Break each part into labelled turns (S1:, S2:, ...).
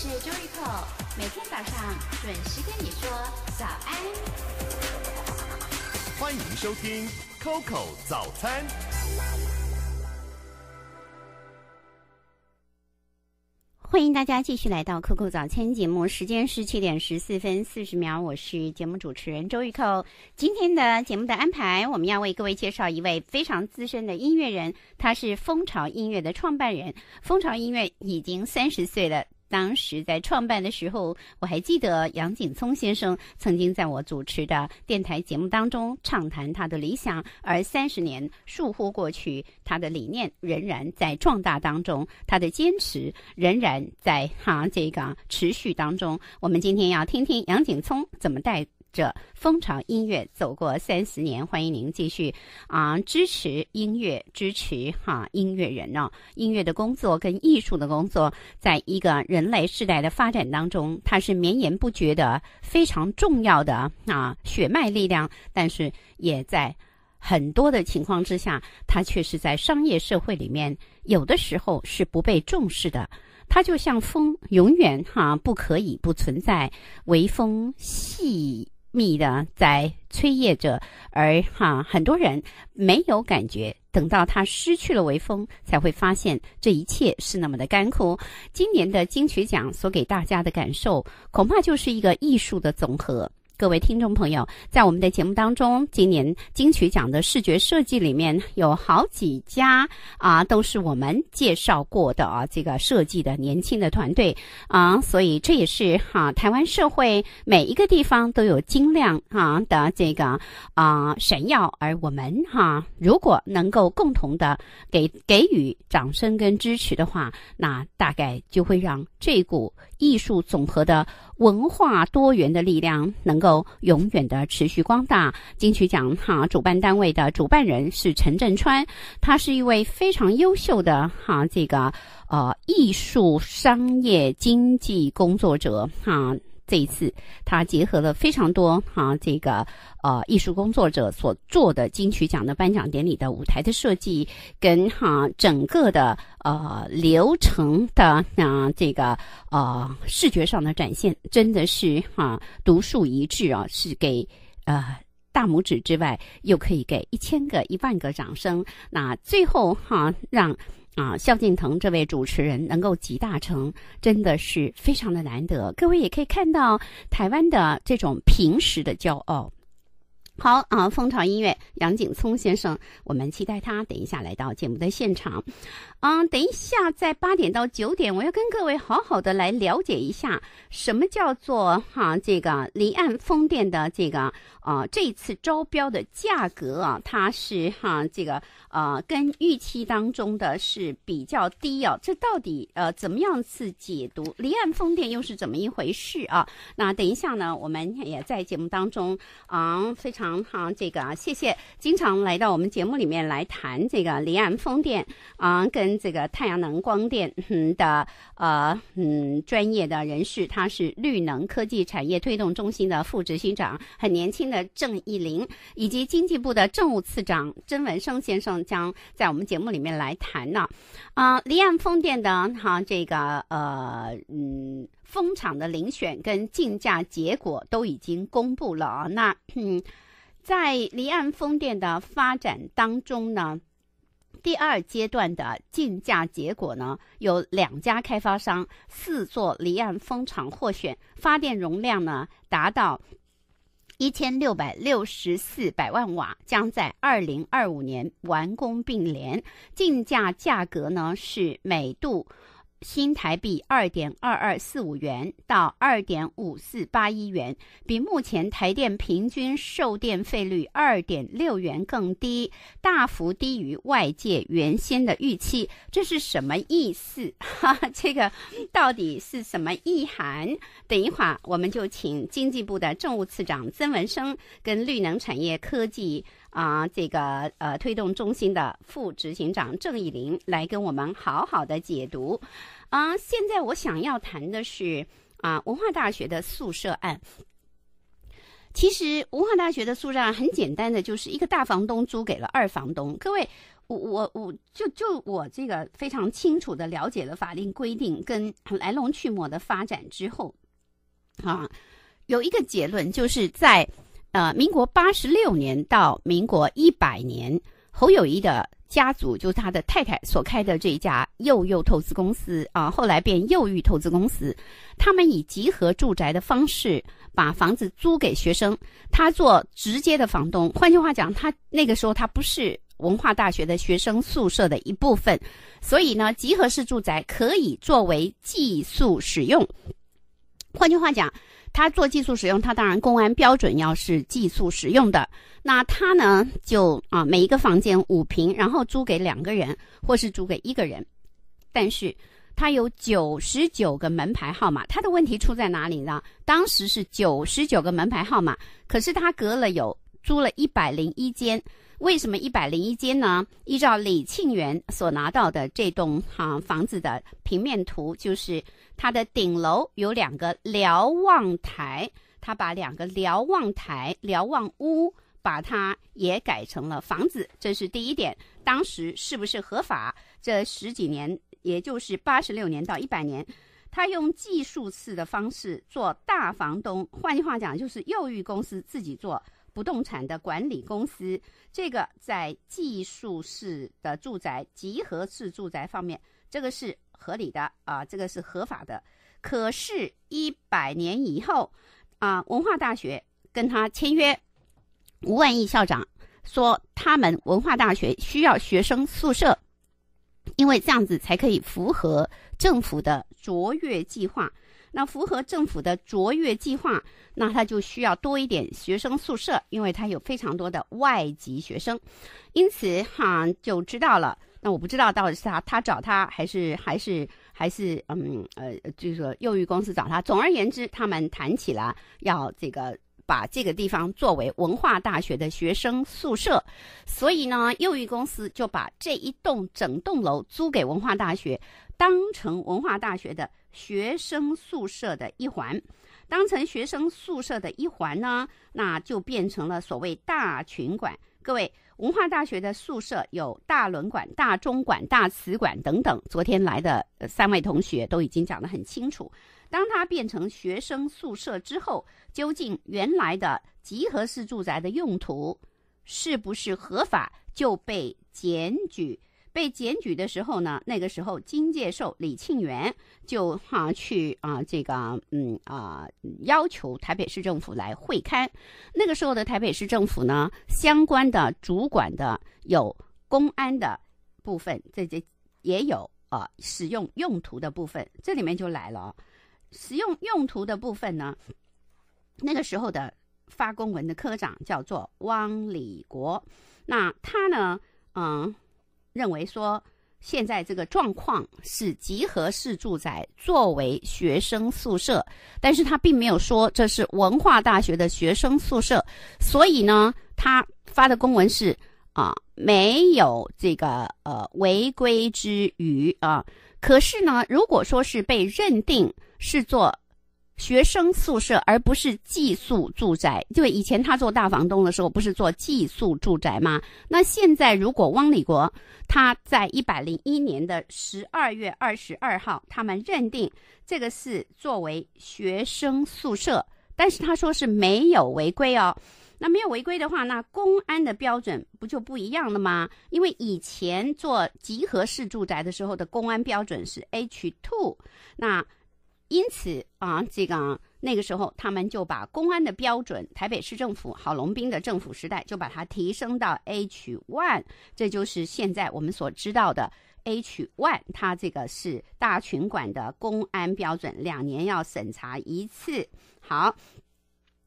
S1: 是周玉蔻，每天早上准时跟你说早安。欢迎收听 Coco 早餐。欢迎大家继续来到 Coco 早餐节目，时间是七点十四分四十秒。我是节目主持人周玉蔻。今天的节目的安排，我们要为各位介绍一位非常资深的音乐人，他是蜂巢音乐的创办人。蜂巢音乐已经三十岁了。当时在创办的时候，我还记得杨景聪先生曾经在我主持的电台节目当中畅谈他的理想。而三十年数忽过去，他的理念仍然在壮大当中，他的坚持仍然在哈这个持续当中。我们今天要听听杨景聪怎么带。这风潮音乐走过三十年，欢迎您继续啊支持音乐，支持哈音乐人呢。音乐的工作跟艺术的工作，在一个人类时代的发展当中，它是绵延不绝的，非常重要的啊血脉力量。但是也在很多的情况之下，它却是在商业社会里面，有的时候是不被重视的。它就像风，永远哈不可以不存在，微风细。密的在催叶着，而哈很多人没有感觉，等到他失去了微风，才会发现这一切是那么的干枯。今年的金曲奖所给大家的感受，恐怕就是一个艺术的总和。各位听众朋友，在我们的节目当中，今年金曲奖的视觉设计里面有好几家啊，都是我们介绍过的啊，这个设计的年轻的团队啊，所以这也是哈台湾社会每一个地方都有精亮哈的这个啊闪耀，而我们哈如果能够共同的给给予掌声跟支持的话，那大概就会让这股艺术总和的文化多元的力量能够。都永远的持续光大金曲奖哈，主办单位的主办人是陈振川，他是一位非常优秀的哈这个呃艺术商业经济工作者哈。这一次，他结合了非常多哈这个呃艺术工作者所做的金曲奖的颁奖典礼的舞台的设计跟哈整个的呃流程的啊这个呃视觉上的展现，真的是哈独树一帜啊，是给呃大拇指之外又可以给一千个一万个掌声。那最后哈让。啊，萧敬腾这位主持人能够集大成，真的是非常的难得。各位也可以看到台湾的这种平时的骄傲。好啊，蜂巢音乐杨景聪先生，我们期待他等一下来到节目的现场。嗯，等一下在八点到九点，我要跟各位好好的来了解一下什么叫做哈这个离岸风电的这个啊这次招标的价格啊，它是哈这个。啊，跟预期当中的是比较低哦，这到底呃怎么样次解读？离岸风电又是怎么一回事啊？那等一下呢，我们也在节目当中啊，非常哈这个，啊，谢谢经常来到我们节目里面来谈这个离岸风电啊，跟这个太阳能光电嗯的呃嗯专业的人士，他是绿能科技产业推动中心的副执行长，很年轻的郑义林，以及经济部的政务次长甄文生先生。将在我们节目里面来谈呢，啊，离岸风电的哈这个呃嗯风场的遴选跟竞价结果都已经公布了啊。那嗯，在离岸风电的发展当中呢，第二阶段的竞价结果呢，有两家开发商四座离岸风场获选，发电容量呢达到。一千六百六十四百万瓦将在二零二五年完工并联，竞价价格呢是每度。新台币二点二二四五元到二点五四八一元，比目前台电平均售电费率二点六元更低，大幅低于外界原先的预期。这是什么意思？哈，这个到底是什么意涵？等一会儿我们就请经济部的政务次长曾文生跟绿能产业科技。啊，这个呃，推动中心的副执行长郑义林来跟我们好好的解读。啊，现在我想要谈的是啊，文化大学的宿舍案。其实文化大学的宿舍案很简单的，就是一个大房东租给了二房东。各位，我我我就就我这个非常清楚的了解了法令规定跟来龙去脉的发展之后，啊，有一个结论，就是在。呃，民国八十六年到民国一百年，侯友谊的家族就是他的太太所开的这一家幼幼投资公司啊，后来变幼育投资公司。他们以集合住宅的方式把房子租给学生，他做直接的房东。换句话讲，他那个时候他不是文化大学的学生宿舍的一部分，所以呢，集合式住宅可以作为寄宿使用。换句话讲。他做寄宿使用，他当然公安标准要是寄宿使用的，那他呢就啊每一个房间五平，然后租给两个人或是租给一个人，但是他有九十九个门牌号码，他的问题出在哪里呢？当时是九十九个门牌号码，可是他隔了有租了一百零一间。为什么一百零一间呢？依照李庆元所拿到的这栋哈房子的平面图，就是它的顶楼有两个瞭望台，他把两个瞭望台、瞭望屋，把它也改成了房子。这是第一点，当时是不是合法？这十几年，也就是八十六年到一百年，他用计数次的方式做大房东，换句话讲，就是右玉公司自己做。不动产的管理公司，这个在技术式的住宅、集合式住宅方面，这个是合理的啊，这个是合法的。可是，一百年以后啊，文化大学跟他签约吴万亿校长说，他们文化大学需要学生宿舍，因为这样子才可以符合政府的卓越计划。那符合政府的卓越计划，那他就需要多一点学生宿舍，因为他有非常多的外籍学生。因此，哈就知道了。那我不知道到底是他他找他，还是还是还是，嗯呃，就是说幼育公司找他。总而言之，他们谈起了要这个把这个地方作为文化大学的学生宿舍。所以呢，幼育公司就把这一栋整栋楼租给文化大学，当成文化大学的。学生宿舍的一环，当成学生宿舍的一环呢，那就变成了所谓大群馆。各位，文化大学的宿舍有大轮馆、大中馆、大瓷馆等等。昨天来的三位同学都已经讲得很清楚。当它变成学生宿舍之后，究竟原来的集合式住宅的用途是不是合法，就被检举？被检举的时候呢，那个时候金介寿、李庆元就啊去啊这个嗯啊要求台北市政府来会刊。那个时候的台北市政府呢，相关的主管的有公安的部分，这这也有啊使用用途的部分，这里面就来了。使用用途的部分呢，那个时候的发公文的科长叫做汪礼国，那他呢，嗯。认为说，现在这个状况是集合式住宅作为学生宿舍，但是他并没有说这是文化大学的学生宿舍，所以呢，他发的公文是啊，没有这个呃违规之余啊，可是呢，如果说是被认定是做。学生宿舍，而不是寄宿住宅。就以前他做大房东的时候，不是做寄宿住宅吗？那现在如果汪里国他在一百零一年的十二月二十二号，他们认定这个是作为学生宿舍，但是他说是没有违规哦。那没有违规的话，那公安的标准不就不一样了吗？因为以前做集合式住宅的时候的公安标准是 H two，那。因此啊，这个那个时候，他们就把公安的标准，台北市政府郝龙斌的政府时代，就把它提升到 H one，这就是现在我们所知道的 H one。它这个是大群馆的公安标准，两年要审查一次。好，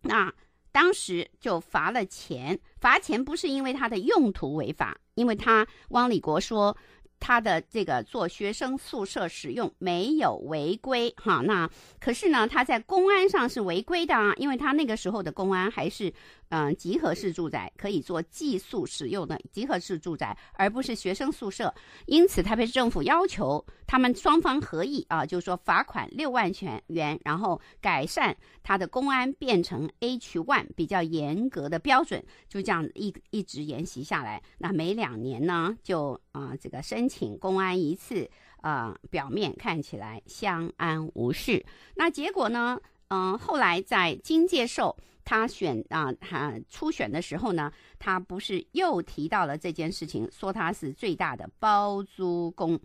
S1: 那当时就罚了钱，罚钱不是因为它的用途违法，因为他汪立国说。他的这个做学生宿舍使用没有违规哈，那可是呢，他在公安上是违规的啊，因为他那个时候的公安还是。嗯，集合式住宅可以做寄宿使用的集合式住宅，而不是学生宿舍。因此，台北市政府要求他们双方合议啊，就是说罚款六万全元，然后改善他的公安，变成 H one 比较严格的标准。就这样一一直沿袭下来。那每两年呢，就啊这个申请公安一次啊，表面看起来相安无事。那结果呢，嗯，后来在经界寿。他选啊，他初选的时候呢，他不是又提到了这件事情，说他是最大的包租公。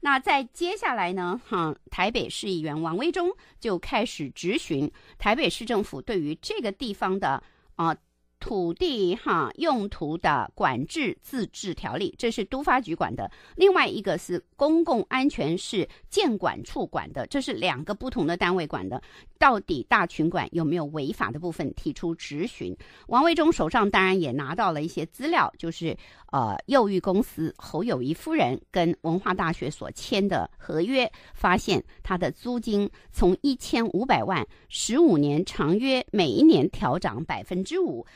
S1: 那在接下来呢，哈，台北市议员王威忠就开始质询台北市政府对于这个地方的啊土地哈用途的管制自治条例，这是都发局管的；另外一个是公共安全是建管处管的，这是两个不同的单位管的。到底大群馆有没有违法的部分，提出质询。王卫忠手上当然也拿到了一些资料，就是呃幼育公司侯友谊夫人跟文化大学所签的合约，发现他的租金从一千五百万，十五年长约，每一年调涨百分之五。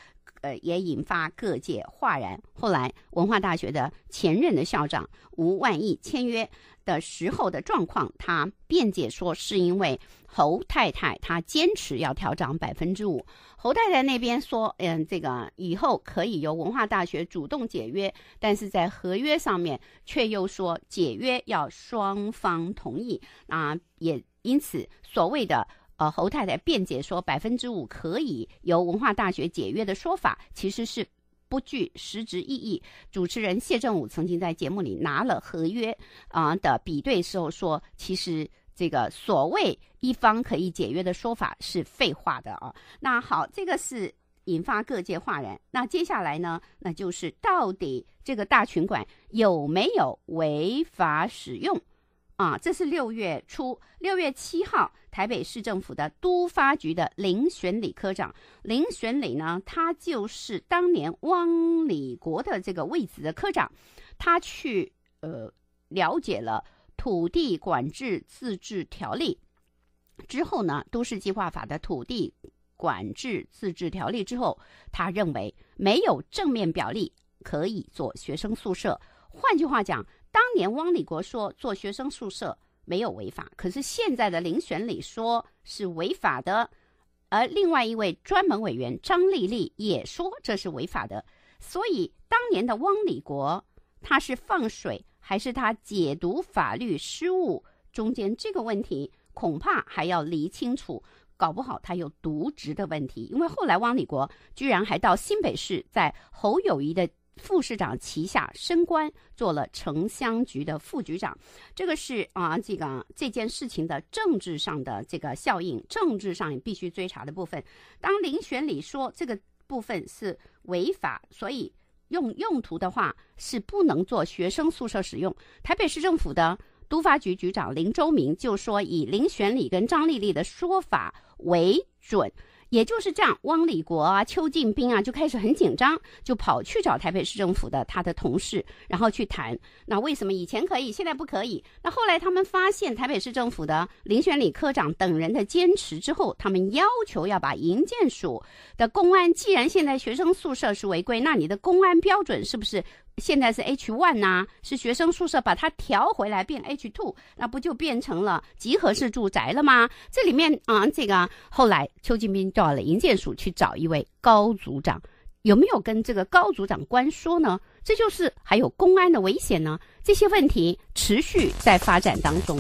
S1: 呃，也引发各界哗然。后来，文化大学的前任的校长吴万亿签约的时候的状况，他辩解说是因为侯太太她坚持要调涨百分之五。侯太太那边说，嗯，这个以后可以由文化大学主动解约，但是在合约上面却又说解约要双方同意啊，也因此所谓的。呃，侯太太辩解说，“百分之五可以由文化大学解约”的说法其实是不具实质意义。主持人谢振武曾经在节目里拿了合约啊的比对时候说：“其实这个所谓一方可以解约的说法是废话的啊。”那好，这个是引发各界哗然。那接下来呢？那就是到底这个大群馆有没有违法使用？啊，这是六月初六月七号。台北市政府的都发局的林选礼科长，林选礼呢，他就是当年汪礼国的这个位子的科长，他去呃了解了土地管制自治条例之后呢，都市计划法的土地管制自治条例之后，他认为没有正面表例可以做学生宿舍。换句话讲，当年汪礼国说做学生宿舍。没有违法，可是现在的遴选里说是违法的，而另外一位专门委员张丽丽也说这是违法的，所以当年的汪礼国他是放水还是他解读法律失误，中间这个问题恐怕还要厘清楚，搞不好他有渎职的问题，因为后来汪礼国居然还到新北市在侯友谊的。副市长旗下升官，做了城乡局的副局长。这个是啊，这个这件事情的政治上的这个效应，政治上必须追查的部分。当林选礼说这个部分是违法，所以用用途的话是不能做学生宿舍使用。台北市政府的都发局局长林周明就说，以林选礼跟张丽丽的说法为准。也就是这样，汪礼国啊、邱进斌啊就开始很紧张，就跑去找台北市政府的他的同事，然后去谈。那为什么以前可以，现在不可以？那后来他们发现台北市政府的林选理科长等人的坚持之后，他们要求要把营建署的公安，既然现在学生宿舍是违规，那你的公安标准是不是？现在是 H one 呐，是学生宿舍，把它调回来变 H two，那不就变成了集合式住宅了吗？这里面啊，这个后来邱金斌到了营建署去找一位高组长，有没有跟这个高组长官说呢？这就是还有公安的危险呢？这些问题持续在发展当中。